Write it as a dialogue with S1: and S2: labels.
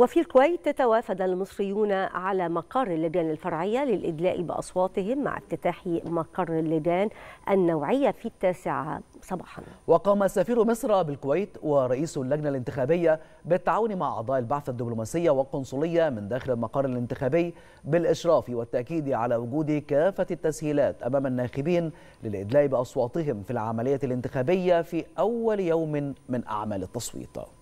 S1: وفي الكويت تتوافد المصريون على مقر اللجان الفرعية للإدلاء بأصواتهم مع افتتاح مقر اللجان النوعية في التاسعة صباحا
S2: وقام سفير مصر بالكويت ورئيس اللجنة الانتخابية بالتعاون مع أعضاء البعثة الدبلوماسية والقنصلية من داخل المقر الانتخابي بالإشراف والتأكيد على وجود كافة التسهيلات أمام الناخبين للإدلاء بأصواتهم في العملية الانتخابية في أول يوم من أعمال التصويت